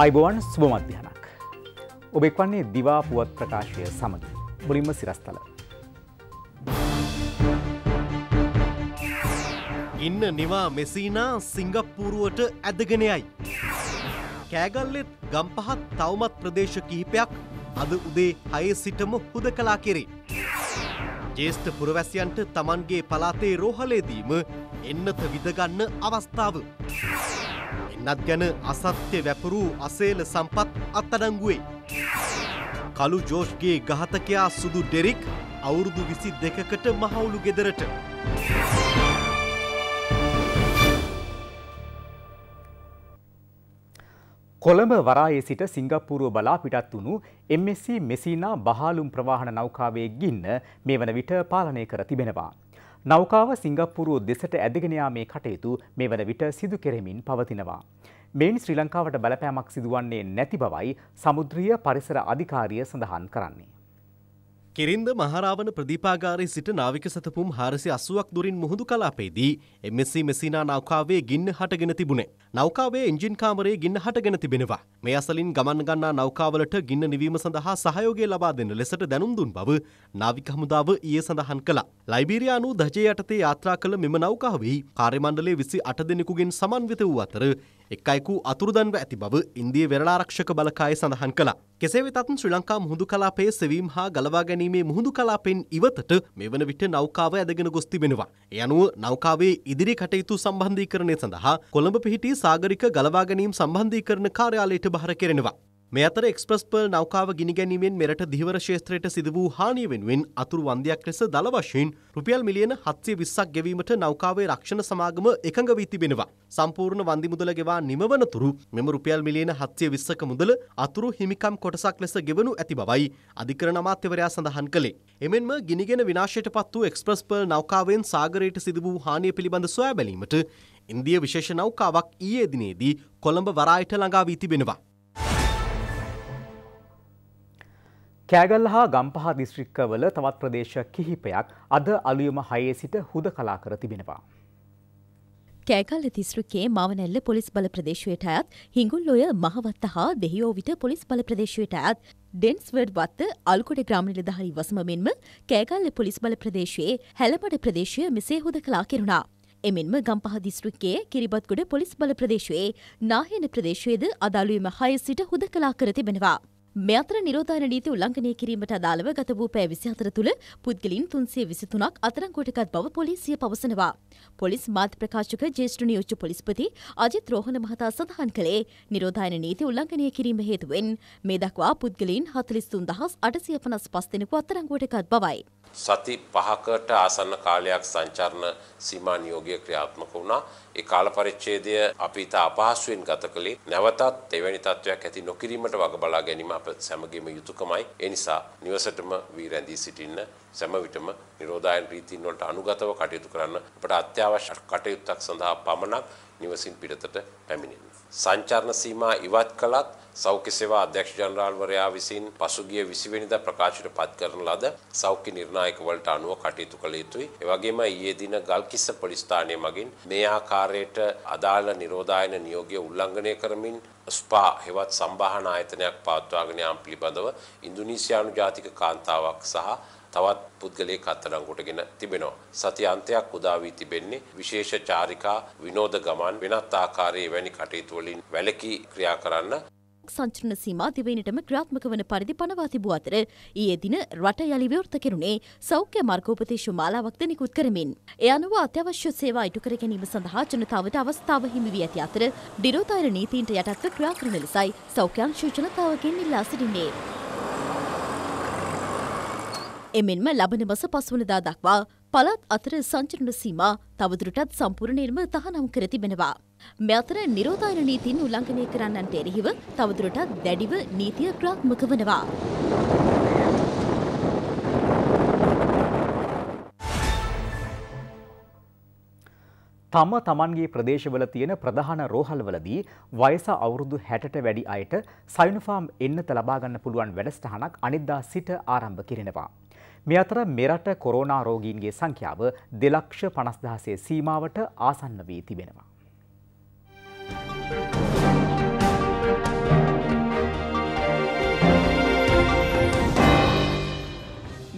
අයිබෝවන් සුභමධ්‍යයනක්. ඔබෙක් වන්නේ දිවා පුවත් ප්‍රකාශය සමඟ බොලින්ම සිරස්තල. ඉන්න නිවා මෙසීනා සිංගප්පූරුවට ඇදගෙනයයි. කෑගල්ලෙත් ගම්පහත් තවමත් ප්‍රදේශ කීපයක් අද උදේ අය සිටම හුද කලා කෙරේ. ජේෂ්ඨ පුරවැසියන්ට තමන්ගේ පලාතේ රෝහලේදීම එන්නත විදගන්න අවස්ථාව. නත් ගැන අසත්‍ය වැපරූ අසේල සම්පත් අත්තඩංගුවේ. කළු ජෝෂ්ගේ ගහතකයා සුදු ඩෙරික් අවුරුදු විසි දෙකකට මහවුලු ගෙදරට. කොළඹ වරායේ සිට සිංගප්පූරුව බලා පිටත් වුණු MSC මෙසීනා බහාලුම් ප්‍රවාහන නෞකාවේ ගින්න මේ වන විට පාලනය කර තිබෙනවා. නෞකාව සිංගප්පුරුව දෙසට ඇදගෙන යාමේ කටයුතු මේ වන විට සිදු කෙරෙමින් පවතිනවා. මෙයින් ශ්‍රී ලංකාවට බලපෑමක් සිදුවන්නේ නැති බවයි සමුද්‍රීය පරිසර අධිකාරිය සඳහන් කරන්නේ. කෙරින්ද මහරාවන ප්‍රදීපාගාරය සිට නාවික සතපුම් හාරසි අසුවක් දුරින් මුහුදු කලාපේදී එමසි මෙසිනා නෞකාවේ ගින්න හටගෙන තිබුණේ. නෞකාවේ එන්ජින් කාමරයේ ගින්න හටගෙන තිබෙනවා. මේ අසලින් ගමන් ගන්නා නෞකාවලට ගින්න නිවීම සඳහා සහයෝගය ලබා දෙන ලෙසට දැනුම් දුන් බව නාවික හමුදාව ඊයේ සඳහන් කළා. ලයිබීරියානු ධජය යටතේ යාත්‍රා කළ මෙම නෞකාවෙහි කාර්යමණ්ඩලයේ 28 දෙනෙකුගෙන් සමන්විත වූ අතර එක් අයෙකු අතුරුදන්ව ඇති බව ඉන්දිය වෙරළාරක්ෂක බලකාය සඳහන් කළා. කෙසේ වෙතත් ශ්‍රී ලංකා මුහුදු කලාපයේ සෙවීම් හා ගලවා ගැනීමේ මුහුදු කලාපෙන් ඉවතට මෙවන විට නෞකාව ඇදගෙන ගොස් තිබෙනවා. ඒ අනුව නෞකාවේ ඉදිරි කටයුතු සම්බන්ධීකරණය සඳහා කොළඹ පිහිටි සාගරික ගලවා ගැනීම් සම්බන්ධීකරණ කාර්යාලයට බහර කෙරෙනවා. මේ අතර එක්ස්ප්‍රස් පර්ල් නෞකාව ගිනිගැනීමෙන් මෙරට දිවර ශේත්‍රයට සිදු වූ හානිය වෙනුවෙන් අතුරු වන්දියක් ලෙස දල වශයෙන් රුපියල් මිලියන 720ක් ගෙවීමට නෞකාවේ රක්ෂණ සමාගම එකඟ වී තිබෙනවා. සම්පූර්ණ වන්දි මුදල ගෙවා නිමවනතුරු මෙම රුපියල් මිලියන 720ක මුදල අතුරු හිමිකම් කොටසක් ලෙස ගෙවනු ඇති බවයි අධිකරණ අමාත්‍යවරයා සඳහන් කළේ. එමෙන්ම ගිනිගෙන විනාශයට පත් වූ එක්ස්ප්‍රස් පර්ල් නෞකාවෙන් සාගරයට සිදු වූ හානිය පිළිබඳ සොයා බැලීමට ඉන්දිය විශේෂ නෞකාවක් ඊයේ දිනේදී කොළඹ වරායට ළඟා වී තිබෙනවා. කෑගල්ල හා ගම්පහ දිස්ත්‍රික්කවල තවත් ප්‍රදේශ කිහිපයක් අද අලුයම හයේ සිට හුද කලා කර තිබෙනවා. කෑගල්ල දිස්ත්‍රික්කයේ මවනැල්ල පොලිස් බල ප්‍රදේශයට අයත් හිඟුල්ලොය මහවත්ත හා දෙහියෝවිට පොලිස් බල ප්‍රදේශයට අයත් ඩෙන්ස්වර්ඩ් වත්ත අල්කොට ග්‍රාම නිලධාරී වසම මෙන්ම කෑගල්ල පොලිස් බල ප්‍රදේශයේ හැලබඩ ප්‍රදේශය මෙසේ හුද කලා කෙරුණා. එමෙන්ම ගම්පහ දිස්ත්‍රික්කයේ කිරිබත්ගොඩ පොලිස් බල ප්‍රදේශයේ නාහින ප්‍රදේශයේද අදාළුවම හය සිට හුදකලා කර තිබෙනවා. මේ අතර නිරෝධායන නීති උල්ලංඝනය කිරීමට අදාළව ගත වූ පැය 24 තුළ පුද්ගලයන් 323ක් අත්අඩංගුවටගත් බව පොලිසිය පවසනවා. පොලිස් මාධ්‍ය ප්‍රකාශක ජ්‍යෙෂ්ඨ නියෝජ්‍ය පොලිස්පති අජිත් රෝහණ මහතා සඳහන් කළේ නිරෝධායන නීති උල්ලංඝනය කිරීම හේතුවෙන් මේ දක්වා පුද්ගලයන් 43855 දෙනෙකු අත්අඩංගුවටගත් බවයි. සති 5කට ආසන්න කාලයක් සංචාරණ සීමා නියෝගය ක්‍රියාත්මක වුණා. ඒ කාල පරිච්ඡේදය අපි ඉතා අපහසුවෙන් ගත කළේ නැවතත් එවැනි තත්වයක් ඇති නොකිරීමට වග බලා ගැනීම අප සැමගේම යුතුයකමයි. ඒ නිසා නිවසටම වී රැඳී සිටින්න සෑම විටම නිරෝධායන රීතීන් වලට අනුගතව කටයුතු කරන්න අපට අත්‍යවශ්‍ය කටයුත්තක් සඳහා පමණක් නිවසින් පිටතට පැමිණෙන. සංචාරණ සීමා ඉවත් කළත් සෞඛ්‍ය සේවා අධ්‍යක්ෂ ජනරාල්වරයා විසින් පසුගිය 20 වෙනිදා ප්‍රකාශයට පත් කරන ලද සෞඛ්‍ය නිර්ණායකවලට අනුව කටයුතු කළ යුතුයි. එවැගේම ඊයේ දින ගල්කිස්ස පොලිස් ස්ථානයේ මගින් මේ ආකාරයට අදාළ නිරෝධායන නියෝගය උල්ලංඝනය කරමින් ස්පා හෙවත් සම්බාහන ආයතනයක් පවත්වාගෙන යාම පිළිබඳව ඉන්දුනීසියානු ජාතික කාන්තාවක් සහ තවත් පුද්ගලයෙක් අත්අඩංගුවටගෙන තිබෙනවා. සති අන්තයක් උදා වී තිබෙන්නේ විශේෂ චාරිකා විනෝද ගමන් වෙනත් ආකාරයේ වැනි කටයුතු වලින් වැළකී ක්‍රියා කරන්න සංචරණ සීමා දිවයිනටම ක්‍රාත්මක වන පරිදි පනවා තිබූ අතර ඊයේ දින රට යළි විවෘත කෙරුණේ සෞඛ්‍ය මාර්ගෝපදේශ මාලාවක්ද නිකුත් කරමින් ඒ අනුව අත්‍යවශ්‍ය සේවා ඉටු කර ගැනීම සඳහා ජනතාවට අවස්ථාව හිමි වී ඇති අතර ඩිරෝතෛර නීතීන්ට යටත්ව ක්‍රියා කරන ලෙසයි සෞඛ්‍යාංශ ජනතාවගෙන් ඉල්ලා සිටින්නේ. එමෙන්ම ලබන මස පස්වනදා දක්වා පළත් අතර සංචරණ සීමා තවදුරටත් සම්පූර්ණයෙන්ම තහනම් කර තිබෙනවා. මෙ අතර නිරෝධායන නීතින් උල්ලංඝනය කරන්නන්ට එරෙහිව තවදුරටත් දැඩිව නීතිය ක්‍රාත්මක වනවා. තම තමන්ගේ ප්‍රදේශවල තියෙන ප්‍රධාන රෝහල්වලදී වයස අවුරුදු 60ට වැඩි අයට සයුනිෆාම් එන්නත ලබා ගන්න පුළුවන් වැඩසටහනක් අනිද්දා සිට ආරම්භ කිරිනවා. මේ අතර මෙරට කොරෝනා රෝගීන්ගේ සංඛ්‍යාව දෙලක්ෂ පනස්දහසේ සීමාවට ආසන්න වී තිබෙනවා.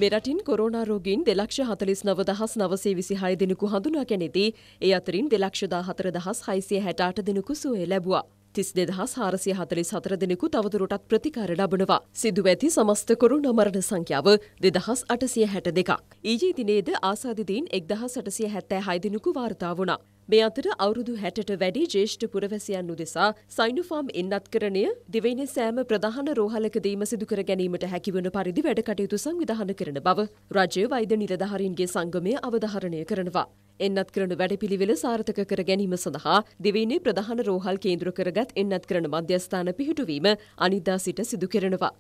මෙරටින් කොරෝනාරෝගීන් දෙලක්ෂ හතලිස් නවදහස් නවසේ විසි හය දෙනෙකු හඳුනා කැනෙති ඒ අතරින් දෙලක්ෂදා හතර දහස් හයිසිය හැටාට දෙනෙකු සුවය ලැබවා. තිස් දෙදහස් හාරසිය හතලි සතර දෙනෙකු තවදුරටත් ප්‍රතිකාර ලබනවා. සිදුව ඇති සමස්ත කොරුණ මරණ සංඛ්‍යාව දෙදහස් අටසිය හැට දෙකක්. ඊයේ දිනේද ආසාධිතීන් එක්දහස් අටසිය හැත්තෑ හයිදිනෙකු වාර්තා වුණා. මේ අතර අවුරුදු හැටට වැඩි ජේෂ්ඨ පුරවැසියන් උදෙසා සයිනුෆාම් එන්නත් කරණය දිවයින සෑම ප්‍රධාන රෝහලකදීම සිදුකර ගැනීමට හැකිවන පරිදි වැඩකටයුතු සංවිධාන කරන බව රජය වෛද නිලධහරින්ගේ සංගමය අවධහරණය කරනවා. එන්නත් කරන වැඩපිළිවෙල සාර්ථක කර ගැනීම සඳහා දෙවයිනේ ප්‍රධාන රෝහල් කේන්දුර කරගත් එන්නත් කරන මධ්‍යස්ථාන පිහිටුවීම අනිදා සිට සිදු කරනවා.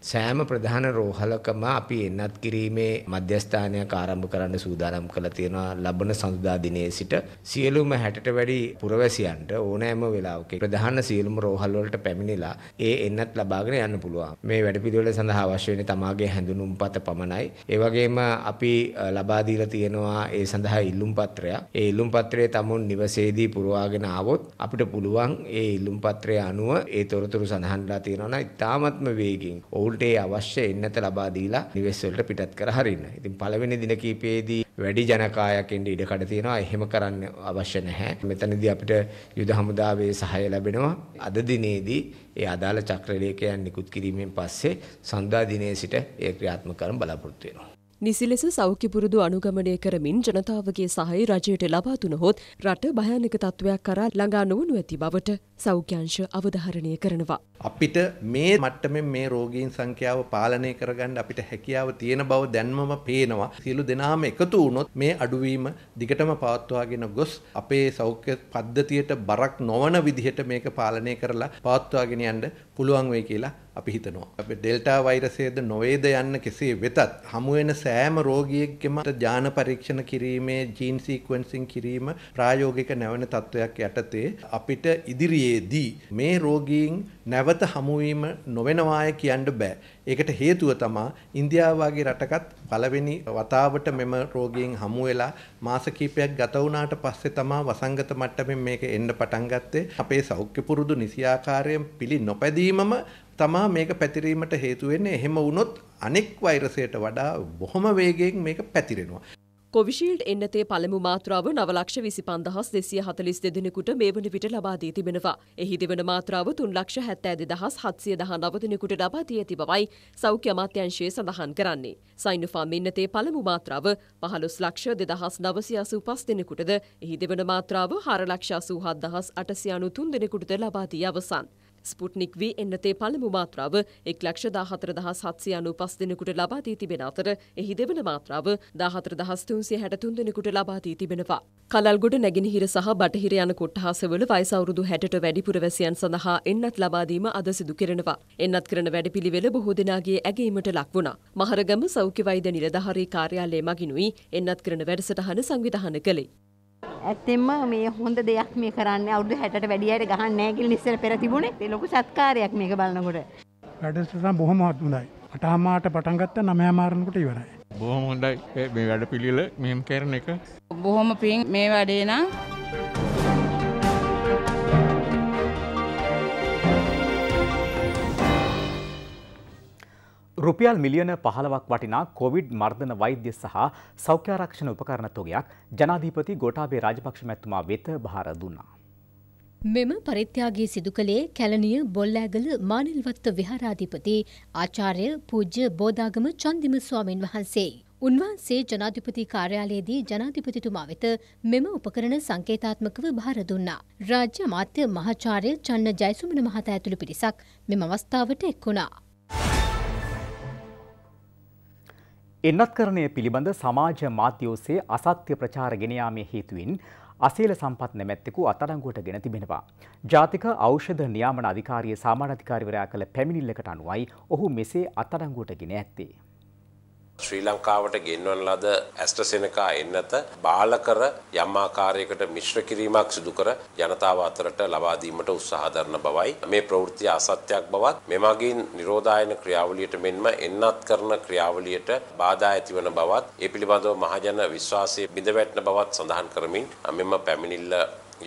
සෑම ප්‍රධාන රෝහලකම අපි එන්නත් කිරීමේ මධ්‍යස්ථානයක් ආරම්භ කරන්න සූදානම් කළා තියෙනවා ලබන සඳුදා දිනේ සිට සියලුම 60ට වැඩි පුරවැසියන්ට ඕනෑම වෙලාවක ප්‍රධාන සියලුම රෝහල් වලට පැමිණිලා ඒ එන්නත් ලබාගෙන යන්න පුළුවන් මේ වැඩපිළිවෙල සඳහා අවශ්‍ය වෙන්නේ තමාගේ හැඳුනුම්පත පමණයි ඒ වගේම අපි ලබා දීලා තියෙනවා ඒ සඳහා ඉල්ලුම් පත්‍රයක් ඒ ඉල්ලුම් පත්‍රය තමුන් නිවසේදී පුරවාගෙන ආවොත් අපිට පුළුවන් ඒ ඉල්ලුම් පත්‍රය අනුව ඒ තොරතුරු සඳහන්ලා තියෙනවා නම් ඉතාමත්ම වේගෙන් ඔවුන් ඔවුන්ට ඒ අවශ්‍ය එන්නත ලබා දීලා නිවෙස් වලට පිටත් කර හරින්න. ඉතින් පළවෙනි දින කීපයේදී වැඩි ජනකායක් එන්න ඉඩ කඩ තියෙනවා. එහෙම කරන්න අවශ්‍ය නැහැ. මෙතනදී අපිට යුද හමුදාවේ සහාය ලැබෙනවා. අද දිනේදී ඒ අදාළ චක්‍රලේඛයන් නිකුත් කිරීමෙන් පස්සේ සඳා දිනේ සිට ඒ ක්‍රියාත්මක කරන්න බලාපොරොත්තු වෙනවා. නිසි ලෙස සෞඛ්‍ය පුරුදු අනුගමනය කරමින් ජනතාවගේ සහය රජයට ලබා දුනහොත් රට භයානක තත්ත්වයක් කරා ළඟා නොවනු ඇති බවට සෞඛ්‍යංශ අවධාරණය කරනවා. අපිට මේ මට්ටමින් මේ රෝගීන් සංඛ්‍යාව පාලනය කරගන්න අපිට හැකියාව තියෙන බව දැන්මම පේනවා. සියලු දෙනාම එකතු වුණොත් මේ අඩුවීම දිගටම පවත්වාගෙන ගොස් අපේ සෞඛ්‍ය පද්ධතියට බරක් නොවන විදිහට මේක පාලනය කරලා පවත්වාගෙන යන්න පුළුවන් වෙයි කියලා අපි හිතනවා. අපි ඩෙල්ටා වෛරසයද නොවේද යන්න කෙසේ වෙතත් හමුවෙන සෑම රෝගියෙක්ගේම ජාන පරීක්ෂණ කිරීමේ ජීන් සීක්වෙන්සින් කිරීම ප්‍රායෝගික නැවන තත්ත්වයක් යටතේ අපිට ඉදිරියේදී මේ රෝගීන් නැවත හමුවීම නොවෙනවාය කියන්න බෑ. ඒකට හේතුව තමා ඉන්දියාවගේ රටකත් පළවෙනි වතාවට මෙම රෝගීන් හමු වෙලා මාස කිහිපයක් ගත වුණාට පස්සේ තමා වසංගත මට්ටමින් මේක එන්න පටන් ගත්තේ. අපේ සෞඛ්‍ය පුරුදු නිසියාකාරයෙන් පිළි නොපැදීමම තමා මේක පැතිරීමට හේතු වෙන්නේ එහෙම වුණොත් අනෙක් වෛරසයට වඩා බොහොම වේගයෙන් මේක පැතිරෙනවා. කොවිශීල්ඩ් එන්නතේ පළමු මාත්‍රාව නවලක්ෂ විසි පන්දහස් දෙසිය හතලිස් දෙදෙනෙකුට මේ වන විට ලබාදී තිබෙනවා. එහි දෙවන මාත්‍රාව තුන් ලක්ෂ හැත්තෑදි දහස් හත්සිය දහ නවදනෙකුට ලබාදී ඇති බවයි සෞඛ්‍ය අමාත්‍යංශයේ සඳහන් කරන්නේ. සයින්ෆාම් ඉන්නතේ පළමු මාත්‍රාව පහළොස් ලක්ෂ දෙදහස් නවසි අසූ පස් දෙනෙකුටද එහි දෙවන මාත්‍රාව හරලක්ෂ අසූ හත්දහස් අටසියනු තුන් දෙනෙකුටද ලබාදී අවසන්. ස්පුට්නික් වී එන්නතේ පළමු මාත්‍රාව එක් ලක්ෂ දාහතර දහස් හත්සිය අනු පස් දෙනෙකුට ලබා දී තිබෙන අතර එහි දෙවන මාත්‍රාව දාහතර දහස් තුන්සිය හැටතුන් දෙනෙකුට ලබා දී තිබෙනවා. කලල්ගොඩ නැගෙනහිර සහ බටහිර යන කොට්ටහසවල වයස අවුරුදු හැටට වැඩි පුරවැසියන් සඳහා එන්නත් ලබාදීම අද සිදු කරනවා. එන්නත් කරන වැඩපිළිවෙල බොහෝ දෙනාගේ ඇගීමට ලක් වුණා. මහරගම සෞඛ්‍ය වෛද්‍ය නිලධාරී කාර්යාලය මගිනුයි එන්නත් කරන වැඩසටහන සංවිධාන කළේ. ඇත්තෙන්ම මේ හොඳ දෙයක් මේ කරන්න අවුරුදු 60ට වැඩි අයට ගහන්නේ නැහැ කියලා ඉස්සර පෙර තිබුණේ. ඒ ලොකු සත්කාරයක් මේක බලනකොට. වැඩසටහන බොහොම හොඳයි. අටහමාට පටන් ගත්තා නවයමාරනකොට ඉවරයි. බොහොම හොඳයි මේ වැඩපිළිවෙල මෙහෙම කරන එක. බොහොම පින් මේ වැඩේ නම් රුපියල් මිලියන පහළවක් වටිනා කොවිඩ් මර්ධන වෛද්‍ය සහ සෞඛ්‍යාරක්ෂණ උපකරණ තොගයක් ජනාධීපති ගෝටාබේ රාජපක්ෂ මැතිතුමා වෙත භාර දුන්නා. මෙම පරිත්‍යාගයේ සිදු කළේ කැලණිය බොල්ලෑගල මානිල්වත්ත විහාරාධිපති ආචාර්ය පූජ්‍ය බෝධාගම චන්දිම ස්වාමින් වහන්සේ. උන්වහන්සේ ජනාධිපති කාර්යාලයේදී ජනාධිපතිතුමා වෙත මෙම උපකරණ සංකේතාත්මකව භාර දුන්නා. රාජ්‍ය අමාත්‍ය මහාචාර්ය චන්න ජයසුමන මහතා ඇතුළු පිරිසක් මෙම අවස්ථාවට එක් වුණා. එන්නත්කරණය පිළිබඳ සමාජ මාධ්‍යෝසේ අසත්‍ය ප්‍රචාර ගෙනයාමේ හේතුවෙන් අසේල සම්පත් නැමැත්තෙකු අතරංගුවට ගෙන තිබෙනවා. ජාතික ඖෂධ නියාමන අධිකාරිය සාමාන්‍ය අධිකාරිවරයා කළ පැමිණිල්ලකට අනුවයි ඔහු මෙසේ අතරංගුවට ගෙන ඇත්තේ. ශ්‍රී ලංකාවට ගෙන්වන ලද ඇස්ට්‍රසෙනකා එන්නත බාලකර යම් ආකාරයකට මිශ්‍ර කිරීමක් සිදු කර ජනතාව අතරට ලබා දීමට උත්සාහ දරන බවයි මේ ප්‍රවෘත්ති අසත්‍යක් බවත් මෙමගින් නිරෝධායන ක්‍රියාවලියට මෙන්ම එන්නත් කරන ක්‍රියාවලියට බාධා ඇතිවන බවත් ඒ පිළිබඳව මහජන විශ්වාසයේ බිඳ වැටෙන බවත් සඳහන් කරමින් මෙම පැමිණිල්ල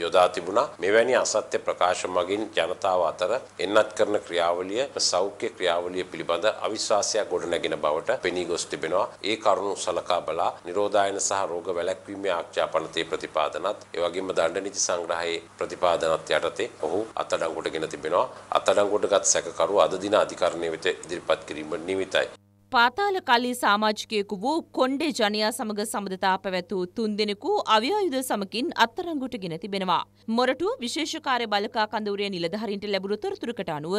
යොදා තිබුණා. මෙවැනි අසත්‍ය ප්‍රකාශ මගින් ජනතාව අතර එන්නත් කරන ක්‍රියාවලිය සෞඛ්‍ය ක්‍රියාවලිය පිළිබඳ අවිශ්වාසයක් ගොඩනැගෙන බවට පෙනී ගොස් තිබෙනවා. ඒ කරුණු සලකා බලා නිරෝධායන සහ රෝග වැළැක්වීමේ ආක්ෂාපනතේ ප්‍රතිපාදනත්, ඒ වගේම දණ්ඩ නීති සංග්‍රහයේ ප්‍රතිපාදනත් යටතේ ඔහු අත්අඩංගුවට ගෙන තිබෙනවා. අත්අඩංගුවටගත් සැකකරු අද දින අධිකරණය වෙත ඉදිරිපත් කිරීම නිමිතයි. පාතාල කලී සාමාජිකයෙකු වූ කොණ්ඩේ ජනයා සමග සබඳතා පැවැත්වූ තුන්දෙනෙකු අව්‍යායුධ සමකින් අත්තරංගුට ගෙන තිබෙනවා. මොරටු විශේෂකාරය බලකා කඳවරේ නිලධහරින්ට ලැබුරු තොරතුරකට අනුව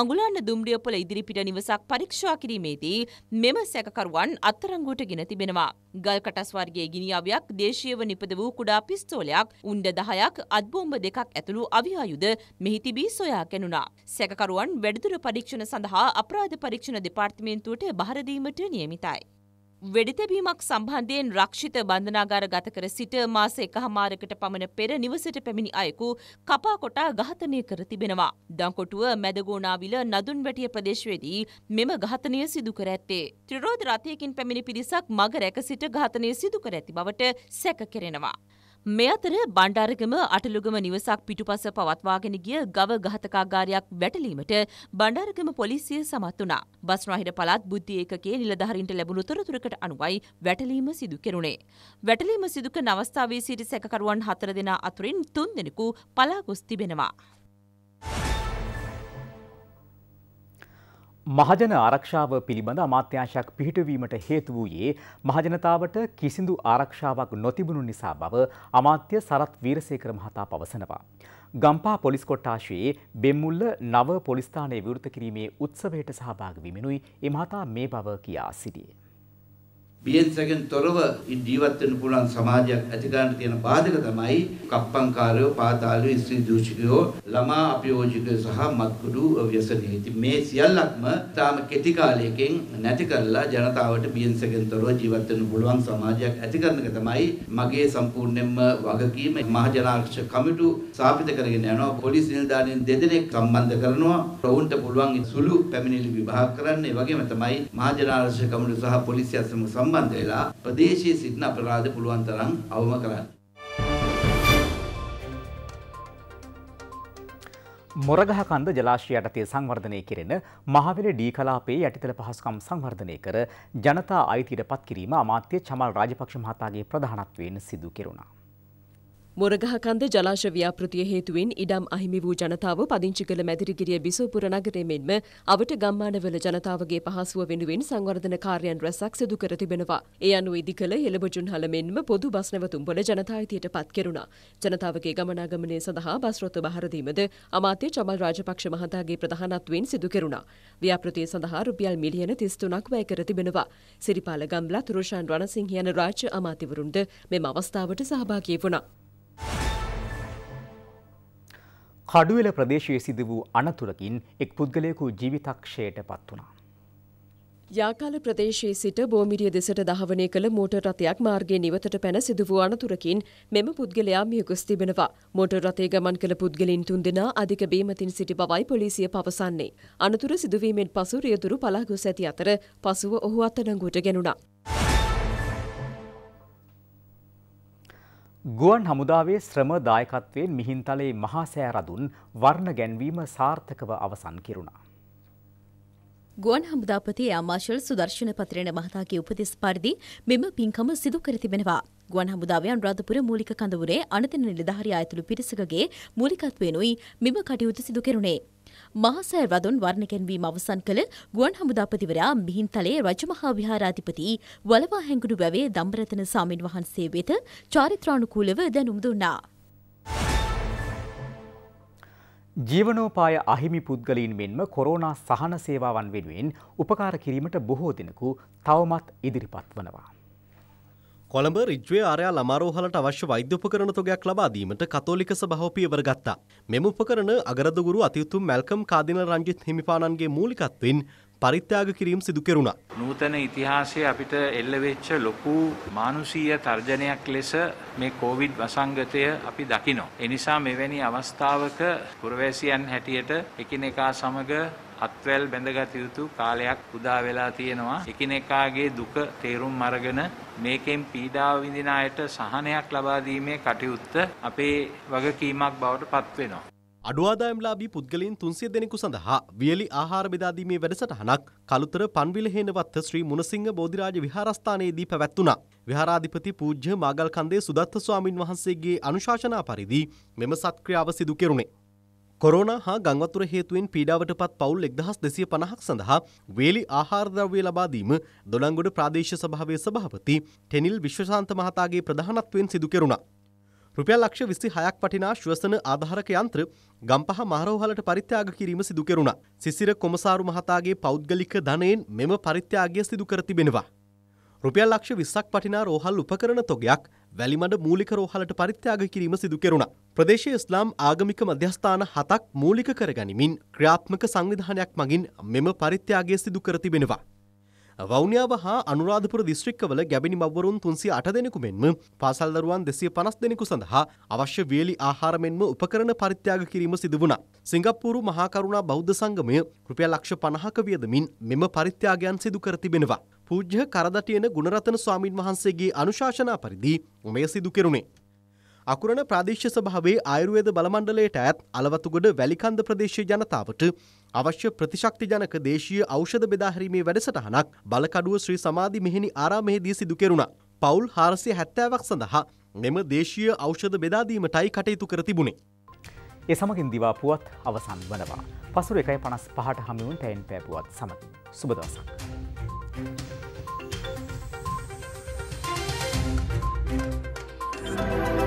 අඟුලන්න දුම්රියපොල ඉදිරිපිට නිවසක් පරීක්ෂා කිරීමේදී මෙම සැකකරුවන් අත්තරංගුට ගෙන තිබෙනවා. ගල්කටස් වර්ගේ ගිනිියාවයක් දේශීව නිපද වූ කුඩා පිස්තෝලයක් උන්ඩ දහයක් අත්බෝම්බ දෙකක් ඇතුළු අවියායුද මෙහි තිබී සොයා කැනුණා. සැකකරුවන් වැඩදුර පරීක්ෂණ සඳහා අපරාධ පරීක්ෂණ දෙපාර්තිමේන්තුවට බහර භාරදීමට නියමිතයි. වෙඩිතැබීමක් සම්බන්ධයෙන් රක්ෂිත බන්ධනාගාර ගත කර සිට මාස එකහමාරකට පමණ පෙර නිවසට පැමිණි අයෙකු කපා කොටා ඝාතනය කර තිබෙනවා. දංකොටුව මැදගෝනාවිල නදුන් වැටිය ප්‍රදේශවේදී මෙම ඝාතනය සිදු කර ඇත්තේ. ත්‍රිරෝධ රථයකින් පැමිණි පිරිසක් මග රැක සිට ඝාතනය සිදු කර ඇති බවට සැක කෙරෙනවා. මේ අතර බණ්ඩාරගම අටලුගම නිවසක් පිටුපස පවත්වාගෙන ගිය ගව ඝාතකාගාරයක් වැටලීමට බණ්ඩාරගම පොලිසිය සමත් වුණා. බස්නාහිර පළාත් බුද්ධි ඒකකයේ නිලධාරීන්ට ලැබුණු තොරතුරකට අනුවයි වැටලීම සිදු කෙරුණේ. වැටලීම සිදු කරන අවස්ථාවේ සිටි සැකකරුවන් හතර දෙනා අතුරින් තුන් දෙනෙකු පලා ගොස් තිබෙනවා. මහජන ආරක්ෂාව පිළිබඳ අමාත්‍යංශයක් පිහිටවීමට හේතු වූයේ මහජනතාවට කිසිදු ආරක්ෂාවක් නොතිබුණු නිසා බව අමාත්‍ය සරත් වීරසේකර මහතා පවසනවා. ගම්පා පොලිස් කොට්ටාශයේ බෙම්මුල්ල නව පොලිස්ථානය විවෘත කිරීමේ උත්සවයට සහභාගී වීමෙනුයි එ මහතා මේ බව කියා සිටියේ. පියසකෙන් තොරව ජීවත් වෙන්න පුළුවන් සමාජයක් ඇති ගන්න තියෙන බාධක තමයි කප්පංකාරයෝ පාතාලියෝ ස්ත්‍රී දූෂිකයෝ ළමා අපයෝජිකයෝ සහ මත්කුඩු ව්‍යසනය. ඉතින් මේ සියල්ලක්ම තාම කෙටි කාලයකින් නැති කරලා ජනතාවට පියසකෙන් තොරව ජීවත් වෙන්න පුළුවන් සමාජයක් ඇති කරන එක තමයි මගේ සම්පූර්ණයෙන්ම වගකීම මහජනාරක්ෂක කමිටු ස්ථාපිත කරගෙන යනවා පොලිස් නිලධාරීන් දෙදෙනෙක් සම්බන්ධ කරනවා ඔවුන්ට පුළුවන් සුළු පැමිණිලි විභාග කරන්න ඒ වගේම තමයි මහජනාරක්ෂක කමිටු සහ පොලිසිය සමග සම්බන්ධ ශක්තිමත් වෙලා ප්‍රදේශයේ සිටින අපරාධ පුළුවන් තරම් අවම කරන්න. මොරගහ කන්ද ජලාශය යටතේ සංවර්ධනය කෙරෙන මහවැලි ඩී කලාපයේ යටිතල පහසුකම් සංවර්ධනය කර ජනතා අයිතියට පත් කිරීම අමාත්‍ය චමල් රාජපක්ෂ මහතාගේ ප්‍රධානත්වයෙන් සිදු කෙරුණා. මොරගහකන්ද ජලාශ ව්‍යාපෘතිය හේතුවෙන් ඉඩම් අහිමි වූ ජනතාව පදිංචි කළ මැදිරිගිරිය බිසෝපුර නගරයේ මෙන්ම අවට ගම්මානවල ජනතාවගේ පහසුව වෙනුවෙන් සංවර්ධන කාර්යයන් රැසක් සිදු කර තිබෙනවා. ඒ අනුව ඉදිකළ හෙළබජුන්හල මෙන්ම පොදු බස් නැවතුම්වල ජනතා අයිතියට පත් කෙරුණා. ජනතාවගේ ගමනාගමනය සඳහා බස් රොත බහර දීමද අමාත්‍ය චමල් රාජපක්ෂ මහතාගේ ප්‍රධානත්වයෙන් සිදු කෙරුණා. ව්‍යාපෘතිය සඳහා රුපියල් මිලියන 33ක් වැය කර තිබෙනවා. සිරිපාල ගම්ලත් රෝෂාන් රණසිංහ යන රාජ්‍ය අමාත්‍යවරුන්ද මෙම අවස්ථාවට සහභාගී වුණා. කඩුවෙල ප්‍රදේශයේ සිදු වූ අනතුරකින් එක් පුද්ගලයෙකු ජීවිතක්ෂයට පත් වුණා. යාකාල ප්‍රදේශයේ සිට බෝමිරිය දෙසට දහවනය කළ මෝට රථයක් මාර්ගයේ නිවතට පැන සිදුවූ අනතුරකින් මෙම පුද්ගලයා මියගොස් තිබෙනවා. මෝට රථය ගමන් කළ පුද්ගලින් තුන් දෙනා අධික බේමතින් සිටි බවයි පොලිසිය පවසන්නේ. අනතුර සිදුවීමෙන් පසු රියදුරු පලාගොස් ඇති අතර පසුව ඔහු අත්අඩංගුවට ගෙනුණා. ගුවන් හමුදාවේ ශ්‍රම දායකත්වයෙන් මිහින්තලේ මහා සෑරදුන් වර්ණ ගැන්වීම සාර්ථකව අවසන් කෙරුණා. ගුවන් හමුදාපති ආමාශල් සුදර්ශන පත්‍රේණ මහතාගේ උපදෙස් පරිදි මෙම පින්කම සිදු කර තිබෙනවා. ගුවන් හමුදාවයන් රාධපුර මූලික කඳවුරේ අනතින නිලධාරී අයතුළු පිරිසකගේ මූලිකත්වයෙනුයි මෙම කටයුතු සිදු කෙරුණේ. මහසෑ රදුන් වර්ණකැන්වීම අවසන් කළ ගුවන් හමුදාපතිවරයා මිහින්තලේ රජමහා විහාරාධිපති වලවා හැඟුඩු වැවේ දම්රතන සාමීන් වහන්සේ වෙත චාරිත්‍රානුකූලව දැනුම් දුන්නා. ජීවනෝපාය අහිමි පුද්ගලයින් මෙන්ම කොරෝනා සහන සේවාවන් වෙනුවෙන් උපකාර කිරීමට බොහෝ දෙනෙකු තවමත් ඉදිරිපත් වනවා. කොළඹ රිජ්වේ ආරයා ළමාරෝහලට අවශ්‍ය වෛද්‍ය උපකරණ තොගයක් ලබා දීමට කතෝලික සභාව පියවර ගත්තා. මෙම උපකරණ අගරදගුරු අතිඋතුම් මැල්කම් කාදිනල් රංජිත් හිමිපාණන්ගේ මූලිකත්වයෙන් පරිත්‍යාග කිරීම සිදු කෙරුණා. නූතන ඉතිහාසයේ අපිට එල්ල වෙච්ච ලොකු මානුෂීය තර්ජනයක් ලෙස මේ කොවිඩ් වසංගතය අපි දකිනවා. ඒ නිසා මෙවැනි අවස්ථාවක පුරවැසියන් හැටියට එකිනෙකා සමග අත්වැල් බැඳගත යුතු කාලයක් උදා වෙලා තියෙනවා. එකිනෙකාගේ දුක තේරුම් අරගෙන මේකෙන් පීඩාව විඳින අයට සහනයක් ලබා දීමේ කටයුත්ත අපේ වගකීමක් බවට පත් වෙනවා. අඩුවාදායම්ලාබී පුද්ගලින් තුන්සිය දෙනෙකු සඳහා වියලි ආහාර බෙදාදීමේ වැඩසටහනක් කළුතර පන්විලහේනවත්ත ශ්‍රී මුණසිංහ බෝධිරාජ විහාරස්ථානයේදී පැවැත්වුණා. විහාරාධිපති පූජ්‍ය මාගල් කන්දේ සුදත්ත ස්වාමින් වහන්සේගේ අනුශාසනා පරිදි මෙම සත්ක්‍රියාව සිදු කෙරුණේ. කොරෝනා හා ගංවතුර හේතුවෙන් පීඩාවට පත් පවුල් එක්දහස් දෙසිය පණහක් සඳහා වේලි ආහාරද්‍රව්‍ය ලබාදීම දොළංගොඩ ප්‍රාදේශ සභාවේ සභාපති ටෙනිල් විශ්වශාන්ත මහතාගේ ප්‍රධානත්වයෙන් සිදු කෙරුණා. රුපියල් ලක්ෂ විසි හයක් වටිනා ශ්වසන ආධාරක යන්ත්‍ර ගම්පහ මහරෝහලට පරිත්‍යාග කිරීම සිදු කෙරුණා. සිසිර කොමසාරු මහතාගේ පෞද්ගලික ධනයෙන් මෙම පරිත්‍යාගය සිදු කර තිබෙනවා. රුපියල් ලක්ෂ විස්සක් වටිනා රෝහල් උපකරණ තොගයක් වැලිමඩ මූලික රෝහලට පරිත්‍යාග කිරීම සිදු කෙරුණ. ප්‍රදේශය ස්ලාම් ආගමික මධ්‍යස්ථාන හතක් මූලික කරගනිමින් ක්‍රියාත්මක සංවිධානයක් මගින් මෙම පරිත්‍යාගය සිදු කර තිබෙනවා. වෞනියාව හා අනුරාධපුර දිස්ත්‍රික්කවල ගැබිනි මවරුන් තුන්සිය අට දෙනෙකු මෙන්ම පාසල් දරුවන් දෙසිය පනස් දෙනෙකු සඳහා අවශ්‍ය වියලි ආහාර මෙන්ම උපකරණ පරිත්‍යාග කිරීම සිදු වුණා. සිංගප්පූරු මහා කරුණා බෞද්ධ සංගමය රුපියල් ලක්ෂ 50ක වියදමින් මෙම පරිත්‍යාගයන් සිදු කර තිබෙනවා. පූජ්‍ය කරදටයන ගුණරතන ස්වාමීන් වහන්සේගේ අනුශාසනා පරිදි උමය සිදු කෙරුණේ. අකුරණ ප්‍රාදේශ සභාවේ ආයුර්වේද බලමණ්ඩලයට ඇත් අලවතුගොඩ වැලිකන්ද ප්‍රදේශය ජනතාවට අවශ්‍ය ප්‍රතිශක්ති ජනක දේශීය ඖෂධ බෙදාහැරීමේ වැඩසටහනක් බලකඩුව ශ්‍රී සමාධි මෙහෙණි ආරාමෙහිදී සිදු කෙරුණා. පවුල් හාරසිය හැත්තෑවක් සඳහා මෙම දේශීය ඖෂධ බෙදාදීමටයි කටයුතු කර තිබුණේ. ඒ සමගින් දිවා පුවත් අවසන් වනවා. පසුර එකයි පනස් පහට හමිවුන් තැයින් පැපුවත් සමඟ. සුබදවසක්. Thank you.